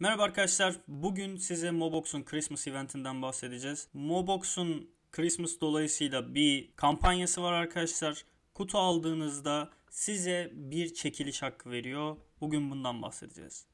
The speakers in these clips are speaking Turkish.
Merhaba arkadaşlar. Bugün size Mobox'un Christmas eventinden bahsedeceğiz. Mobox'un Christmas dolayısıyla bir kampanyası var arkadaşlar. Kutu aldığınızda size bir çekiliş hakkı veriyor. Bugün bundan bahsedeceğiz.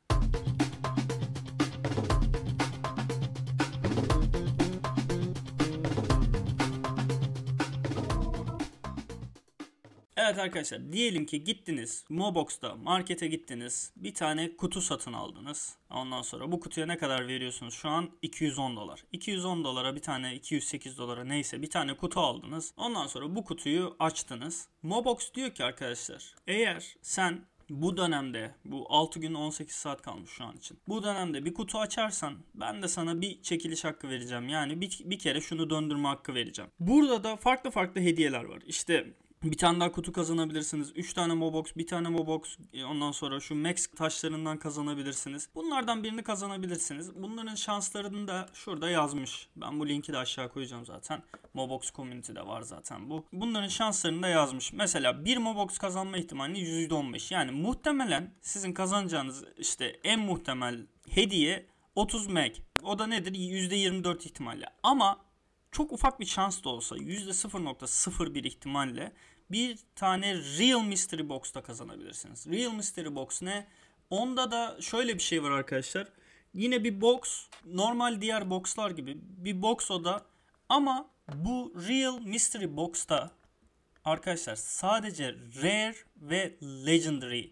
Evet arkadaşlar diyelim ki gittiniz Mobox'ta markete gittiniz bir tane kutu satın aldınız. Ondan sonra bu kutuya ne kadar veriyorsunuz şu an 210 dolar. 210 dolara bir tane 208 dolara neyse bir tane kutu aldınız. Ondan sonra bu kutuyu açtınız. Mobox diyor ki arkadaşlar eğer sen bu dönemde bu 6 gün 18 saat kalmış şu an için. Bu dönemde bir kutu açarsan ben de sana bir çekiliş hakkı vereceğim. Yani bir, bir kere şunu döndürme hakkı vereceğim. Burada da farklı farklı hediyeler var. İşte bir tane daha kutu kazanabilirsiniz. 3 tane Mobox, bir tane Mobox, e, ondan sonra şu Max taşlarından kazanabilirsiniz. Bunlardan birini kazanabilirsiniz. Bunların şanslarını da şurada yazmış. Ben bu linki de aşağı koyacağım zaten. Mobox Community'de var zaten bu. Bunların şanslarını da yazmış. Mesela bir Mobox kazanma ihtimali %15. Yani muhtemelen sizin kazanacağınız işte en muhtemel hediye 30 Mac. O da nedir? %24 ihtimalle. Ama çok ufak bir şans da olsa %0.01 ihtimalle bir tane Real Mystery Box da kazanabilirsiniz. Real Mystery Box ne? Onda da şöyle bir şey var arkadaşlar. Yine bir box, normal diğer boxlar gibi bir box o da. ama bu Real Mystery Box'ta arkadaşlar sadece Rare ve Legendary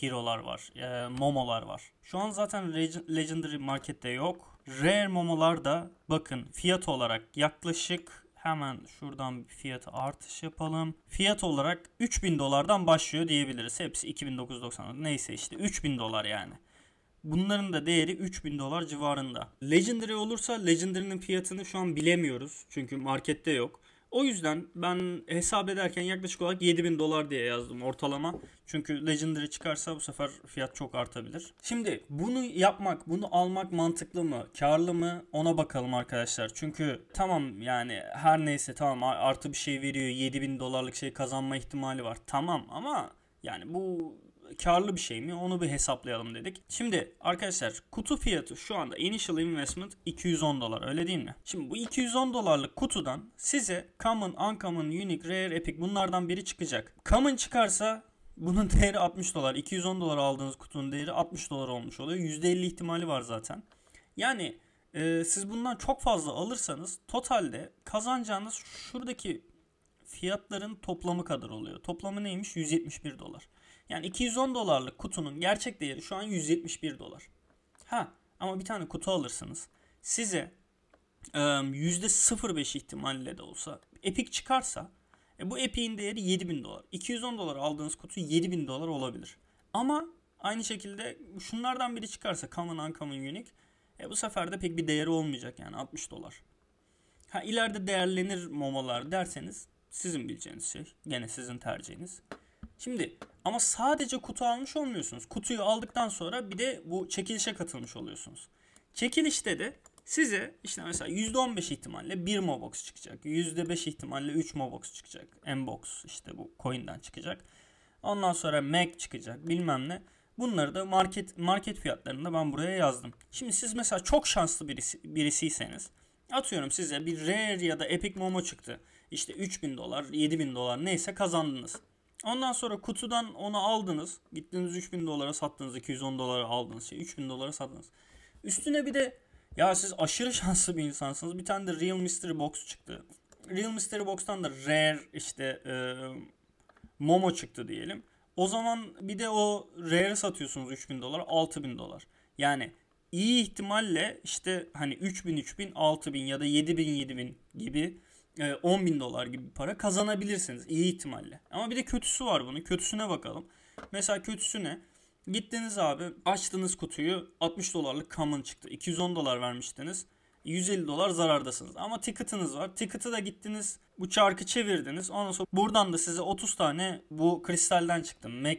hero'lar var. E, momolar var. Şu an zaten Legendary markette yok. Rare momolar da bakın fiyat olarak yaklaşık Hemen şuradan bir fiyatı artış yapalım. Fiyat olarak 3000 dolardan başlıyor diyebiliriz. Hepsi 2990 neyse işte 3000 dolar yani. Bunların da değeri 3000 dolar civarında. Legendary olursa Legendary'nin fiyatını şu an bilemiyoruz. Çünkü markette yok. O yüzden ben hesap ederken yaklaşık olarak 7000 dolar diye yazdım ortalama. Çünkü Legendary çıkarsa bu sefer fiyat çok artabilir. Şimdi bunu yapmak, bunu almak mantıklı mı, karlı mı ona bakalım arkadaşlar. Çünkü tamam yani her neyse tamam artı bir şey veriyor 7000 dolarlık şey kazanma ihtimali var. Tamam ama yani bu karlı bir şey mi onu bir hesaplayalım dedik. Şimdi arkadaşlar kutu fiyatı şu anda initial investment 210 dolar öyle değil mi? Şimdi bu 210 dolarlık kutudan size common, uncommon, unique, rare, epic bunlardan biri çıkacak. Common çıkarsa bunun değeri 60 dolar. 210 dolar aldığınız kutunun değeri 60 dolar olmuş oluyor. %50 ihtimali var zaten. Yani e, siz bundan çok fazla alırsanız totalde kazanacağınız şuradaki fiyatların toplamı kadar oluyor. Toplamı neymiş? 171 dolar. Yani 210 dolarlık kutunun gerçek değeri şu an 171 dolar. Ha ama bir tane kutu alırsınız. Size %05 ihtimalle de olsa Epic çıkarsa e bu Epic'in değeri 7000 dolar. 210 dolar aldığınız kutu 7000 dolar olabilir. Ama aynı şekilde şunlardan biri çıkarsa Common Uncommon Unique e bu sefer de pek bir değeri olmayacak yani 60 dolar. Ha ileride değerlenir momalar derseniz sizin bileceğiniz şey. Gene sizin tercihiniz. Şimdi ama sadece kutu almış olmuyorsunuz. Kutuyu aldıktan sonra bir de bu çekilişe katılmış oluyorsunuz. Çekilişte de size işte mesela %15 ihtimalle 1 Mobox çıkacak. %5 ihtimalle 3 Mobox çıkacak. Mbox işte bu coin'den çıkacak. Ondan sonra Mac çıkacak bilmem ne. Bunları da market market fiyatlarında ben buraya yazdım. Şimdi siz mesela çok şanslı birisi, birisiyseniz atıyorum size bir Rare ya da Epic Momo çıktı. İşte 3000 dolar, 7000 dolar neyse kazandınız. Ondan sonra kutudan onu aldınız. Gittiniz 3000 dolara sattınız. 210 dolara aldınız. Şey, 3000 dolara sattınız. Üstüne bir de ya siz aşırı şanslı bir insansınız. Bir tane de Real Mystery Box çıktı. Real Mystery Box'tan da Rare işte e, Momo çıktı diyelim. O zaman bir de o Rare satıyorsunuz 3000 dolar 6000 dolar. Yani iyi ihtimalle işte hani 3000 3000 6000 ya da 7000 7000 gibi e, 10 bin dolar gibi para kazanabilirsiniz iyi ihtimalle. Ama bir de kötüsü var bunun. Kötüsüne bakalım. Mesela kötüsü ne? Gittiniz abi açtınız kutuyu 60 dolarlık common çıktı. 210 dolar vermiştiniz. 150 dolar zarardasınız. Ama ticket'ınız var. Ticket'ı da gittiniz bu çarkı çevirdiniz. Ondan sonra buradan da size 30 tane bu kristalden çıktı. Mac e,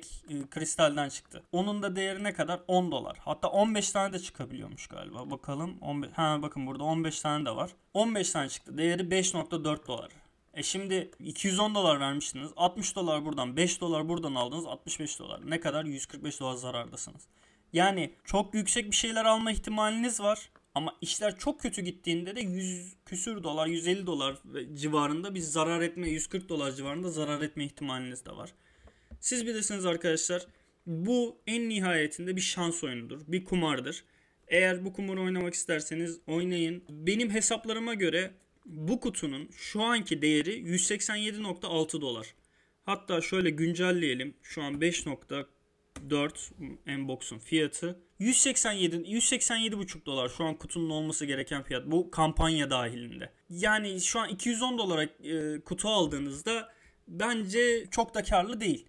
kristalden çıktı. Onun da değeri ne kadar? 10 dolar. Hatta 15 tane de çıkabiliyormuş galiba. Bakalım. 15, ha bakın burada 15 tane de var. 15 tane çıktı. Değeri 5.4 dolar. E şimdi 210 dolar vermiştiniz. 60 dolar buradan, 5 dolar buradan aldınız. 65 dolar. Ne kadar? 145 dolar zarardasınız. Yani çok yüksek bir şeyler alma ihtimaliniz var. Ama işler çok kötü gittiğinde de 100 küsür dolar, 150 dolar civarında bir zarar etme, 140 dolar civarında zarar etme ihtimaliniz de var. Siz bilirsiniz arkadaşlar. Bu en nihayetinde bir şans oyunudur, bir kumardır. Eğer bu kumarı oynamak isterseniz oynayın. Benim hesaplarıma göre bu kutunun şu anki değeri 187.6 dolar. Hatta şöyle güncelleyelim. Şu an 5. 4 m fiyatı 187 187,5 dolar şu an kutunun olması gereken fiyat bu kampanya dahilinde. Yani şu an 210 dolara e, kutu aldığınızda bence çok da karlı değil.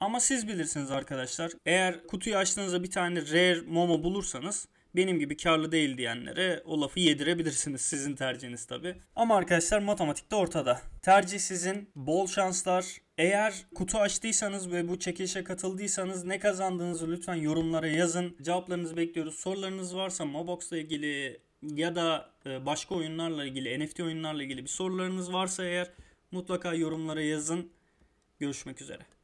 Ama siz bilirsiniz arkadaşlar. Eğer kutuyu açtığınızda bir tane rare momo bulursanız benim gibi karlı değil diyenlere o lafı yedirebilirsiniz. Sizin tercihiniz tabi. Ama arkadaşlar matematikte ortada. Tercih sizin. Bol şanslar. Eğer kutu açtıysanız ve bu çekişe katıldıysanız ne kazandığınızı lütfen yorumlara yazın. Cevaplarınızı bekliyoruz. Sorularınız varsa Mobox'la ilgili ya da e, başka oyunlarla ilgili, NFT oyunlarla ilgili bir sorularınız varsa eğer mutlaka yorumlara yazın. Görüşmek üzere.